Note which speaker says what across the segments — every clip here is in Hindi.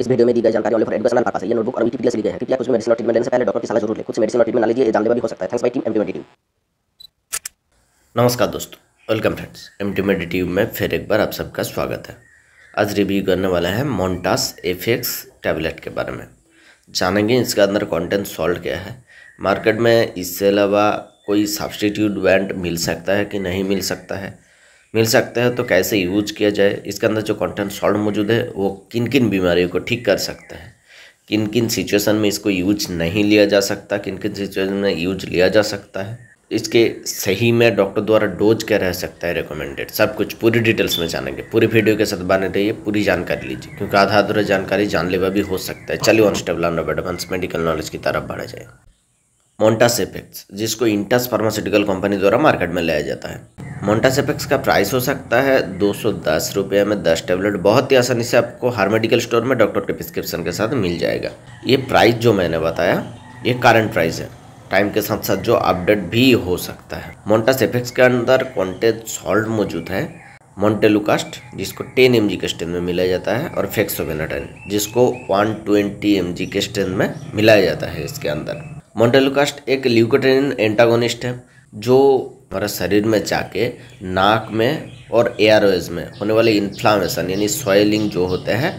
Speaker 1: इस वीडियो में दी गई जानकारी ऑल फॉर एडुकेशनल पर्पस है ये नोटबुक और विकिपीडिया से ली गई है कृपया कुछ भी मेडिसिन और ट्रीटमेंट लेने से पहले डॉक्टर की सलाह जरूर लें कुछ मेडिसिन और ट्रीटमेंट ना लीजिए जानलेवा भी हो सकता है thanks by team MD Meditive नमस्कार दोस्तों वेलकम फ्रेंड्स एमडी मेडिटिव में फिर एक बार आप सबका स्वागत है आज रिव्यू करने वाला है मोंटास एफएक्स टैबलेट के बारे में जानेंगे इसके अंदर कंटेंट सॉल्ट क्या है मार्केट में इससे अलावा कोई सब्स्टिट्यूट ब्रांड मिल सकता है कि नहीं मिल सकता है मिल सकते हैं तो कैसे यूज किया जाए इसके अंदर जो कंटेंट सॉल्ट मौजूद है वो किन किन बीमारियों को ठीक कर सकते हैं किन किन सिचुएशन में इसको यूज नहीं लिया जा सकता किन किन सिचुएशन में यूज लिया जा सकता है इसके सही में डॉक्टर द्वारा डोज क्या रह सकता है रिकमेंडेड सब कुछ पूरी डिटेल्स में जानेंगे पूरी वीडियो के साथ बने रहिए पूरी जानकारी लीजिए क्योंकि आधा अधूरा जानकारी जानलेवा भी हो सकता है चलिए ऑनस्टेबल एडवांस मेडिकल नॉलेज की तरफ बढ़ा जाए मोन्टास इफेक्ट्स जिसको इंटस फार्मास्यूटिकल कंपनी द्वारा मार्केट में लाया जाता है मोन्टासेपेक्स का प्राइस हो सकता है दो सौ दस रुपये में दस टेबलेट बहुत ही आसानी से आपको हर मेडिकल स्टोर में डॉक्टर के प्रिस्क्रिप्शन के साथ मिल जाएगा ये प्राइस जो मैंने बताया ये करंट प्राइस है टाइम के साथ साथ जो अपडेट भी हो सकता है मोन्टासेपेक्स के अंदर कॉन्टेज सॉल्ट मौजूद है मोन्टेलुकास्ट जिसको 10 एम के स्टेन में मिलाया जाता है और फेक्सोवेनाटाइन जिसको 120 एम के स्टेन में मिलाया जाता है इसके अंदर मोन्टेलुकास्ट एक ल्यूकोटेन एंटागोनिस्ट है जो हमारे शरीर में जाके नाक में और एयरवेज में होने वाले इन्फ्लामेशन यानी स्वेलिंग जो होते हैं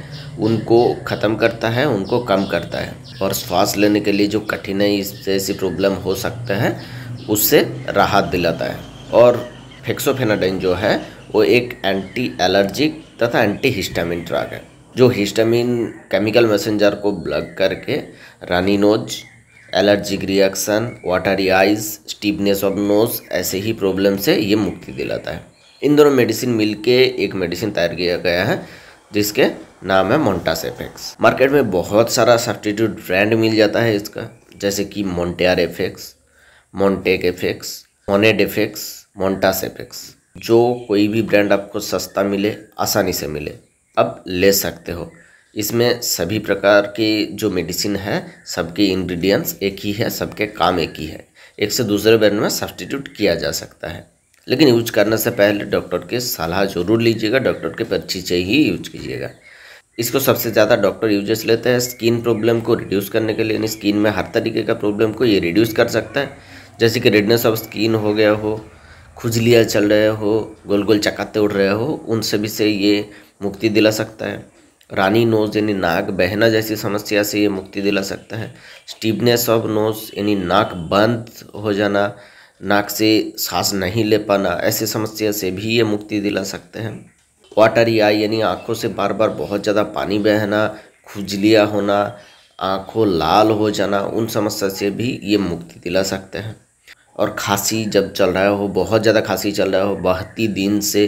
Speaker 1: उनको ख़त्म करता है उनको कम करता है और श्वास लेने के लिए जो कठिनाई जैसी प्रॉब्लम हो सकते हैं उससे राहत दिलाता है और फेक्सोफेनाडाइन जो है वो एक एंटी एलर्जिक तथा एंटी हिस्टामिन ड्रग है जो हिस्टामिन केमिकल मैसेंजर को ब्लग करके nose allergic reaction watery eyes stuffiness of nose ऐसे ही प्रॉब्लम से ये मुक्ति दिलाता है इन दोनों मेडिसिन मिलके एक मेडिसिन तैयार किया गया है जिसके नाम है मोन्टासेफेक्स मार्केट में बहुत सारा सब्सटीट्यूट ब्रांड मिल जाता है इसका जैसे कि मोन्टेयर एफेक्स मोन्टेक एफेक्स मोनेड एफेक्स मोन्टासेफेक्स जो कोई भी ब्रांड आपको सस्ता मिले आसानी से मिले अब ले सकते हो इसमें सभी प्रकार की जो मेडिसिन है सबके इंग्रेडिएंट्स एक ही है सबके काम एक ही है एक से दूसरे ब्रांड में सब्सटीट्यूट किया जा सकता है लेकिन यूज करने से पहले डॉक्टर की सलाह जरूर लीजिएगा डॉक्टर के पर्ची से ही यूज कीजिएगा इसको सबसे ज़्यादा डॉक्टर यूजेस लेते हैं स्किन प्रॉब्लम को रिड्यूस करने के लिए यानी स्किन में हर तरीके का प्रॉब्लम को ये रिड्यूस कर सकता है जैसे कि रेडनेस ऑफ स्किन हो गया हो खुजलियाँ चल रहे हो गोल गोल चकाते उड़ रहे हो उन सभी से ये मुक्ति दिला सकता है रानी नोज यानी नाक बहना जैसी समस्या से ये मुक्ति दिला सकता है स्टीबनेस ऑफ नोज यानी नाक बंद हो जाना नाक से सांस नहीं ले पाना ऐसी समस्या से भी ये मुक्ति दिला सकते हैं वाटरी आई यानी आँखों से बार बार बहुत ज़्यादा पानी बहना खुजलिया होना आँखों लाल हो जाना उन समस्या से भी ये मुक्ति दिला सकते हैं और खांसी जब चल रहा हो बहुत ज़्यादा खांसी चल रहा हो बहती दिन से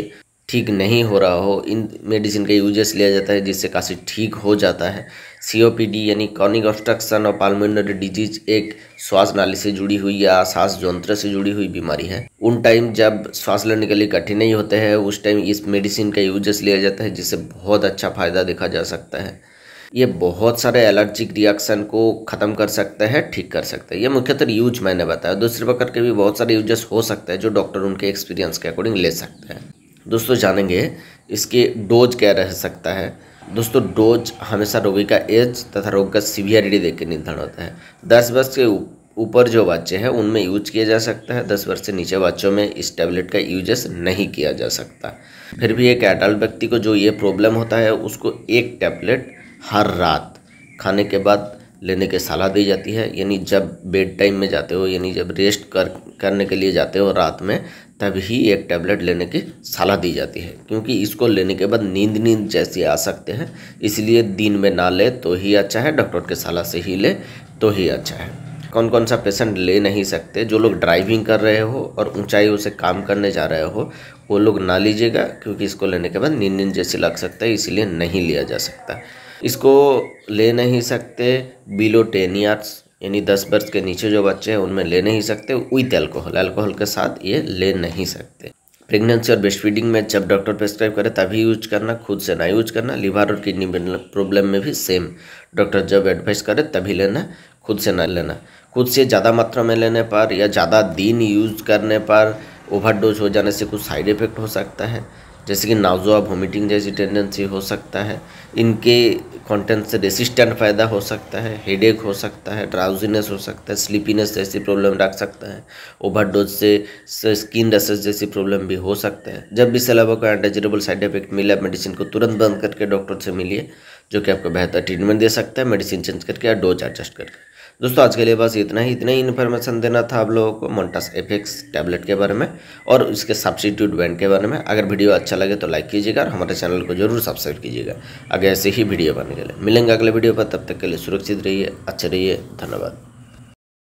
Speaker 1: ठीक नहीं हो रहा हो इन मेडिसिन का यूजेस लिया जाता है जिससे काशी ठीक हो जाता है सीओपीडी यानी कॉनिक ऑब्स्ट्रक्शन और पालमोनरी डिजीज एक श्वास नाली से जुड़ी हुई या श्वास यंत्र से जुड़ी हुई बीमारी है उन टाइम जब श्वास लेने के लिए कठिनाई होते हैं उस टाइम इस मेडिसिन का यूजेस लिया जाता है जिससे बहुत अच्छा फ़ायदा देखा जा सकता है ये बहुत सारे एलर्जिक रिएक्शन को ख़त्म कर सकते हैं ठीक कर सकते हैं ये मुख्यतः यूज मैंने बताया दूसरे प्रकार के भी बहुत सारे यूजेस हो सकते हैं जो डॉक्टर उनके एक्सपीरियंस के अकॉर्डिंग ले सकते हैं दोस्तों जानेंगे इसके डोज क्या रह सकता है दोस्तों डोज हमेशा रोगी का एज तथा रोग का सीवियरिटी देख के निर्धारण होता है दस वर्ष के ऊपर जो बच्चे हैं उनमें यूज किया जा सकता है दस वर्ष से नीचे बच्चों में इस टैबलेट का यूजेस नहीं किया जा सकता फिर भी एक एडल्ट व्यक्ति को जो ये प्रॉब्लम होता है उसको एक टैबलेट हर रात खाने के बाद लेने की सलाह दी जाती है यानी जब बेड टाइम में जाते हो यानी जब रेस्ट कर करने के लिए जाते हो रात में तभी एक टैबलेट लेने की सलाह दी जाती है क्योंकि इसको लेने के बाद नींद नींद जैसी आ सकते हैं इसलिए दिन में ना ले तो ही अच्छा है डॉक्टर के सलाह से ही ले तो ही अच्छा है कौन कौन सा पेशेंट ले नहीं सकते जो लोग ड्राइविंग कर रहे हो और ऊंचाइयों से काम करने जा रहे हो वो लोग ना लीजिएगा क्योंकि इसको लेने के बाद नींद नींद जैसी लग सकता है इसलिए नहीं लिया जा सकता इसको ले नहीं सकते बिलो टेन ईयर्स यानी दस वर्ष के नीचे जो बच्चे हैं उनमें ले नहीं सकते विथ एल्कोहल एल्कोहल के साथ ये ले नहीं सकते प्रेगनेंसी और ब्रेस्ट फीडिंग में जब डॉक्टर प्रेस्क्राइब करे तभी यूज करना खुद से ना यूज करना लिवर और किडनी प्रॉब्लम में भी सेम डॉक्टर जब एडवाइस करे तभी लेना खुद से ना लेना खुद से ज़्यादा मात्रा में लेने पर या ज़्यादा दिन यूज करने पर ओवरडोज हो जाने से कुछ साइड इफेक्ट हो सकता है जैसे कि नाजुआ वोमिटिंग जैसी टेंडेंसी हो सकता है इनके कंटेंट से रेसिस्टेंट फ़ायदा हो सकता है हेडेक हो सकता है ड्राउजीनेस हो सकता है स्लीपीनेस जैसी प्रॉब्लम रख सकता है ओवरडोज से स्किन रसेस जैसी प्रॉब्लम भी हो सकता है जब भी सलाबा को एंटाजरेबल साइड इफेक्ट मिला मेडिसिन को तुरंत बंद करके डॉक्टर से मिलिए जो कि आपको बेहतर ट्रीटमेंट दे सकता है मेडिसिन चेंज करके या डोज एडजस्ट करके दोस्तों आज के लिए बस इतना ही इतना ही इन्फॉर्मेशन देना था आप लोगों को मोन्टास एफेक्स टैबलेट के बारे में और उसके सब्सिट्यूट बैंड के बारे में अगर वीडियो अच्छा लगे तो लाइक कीजिएगा और हमारे चैनल को जरूर सब्सक्राइब कीजिएगा अगर ऐसे ही वीडियो बनने के लिए मिलेंगे अगले वीडियो पर तब तक के लिए सुरक्षित रहिए अच्छे रहिए धन्यवाद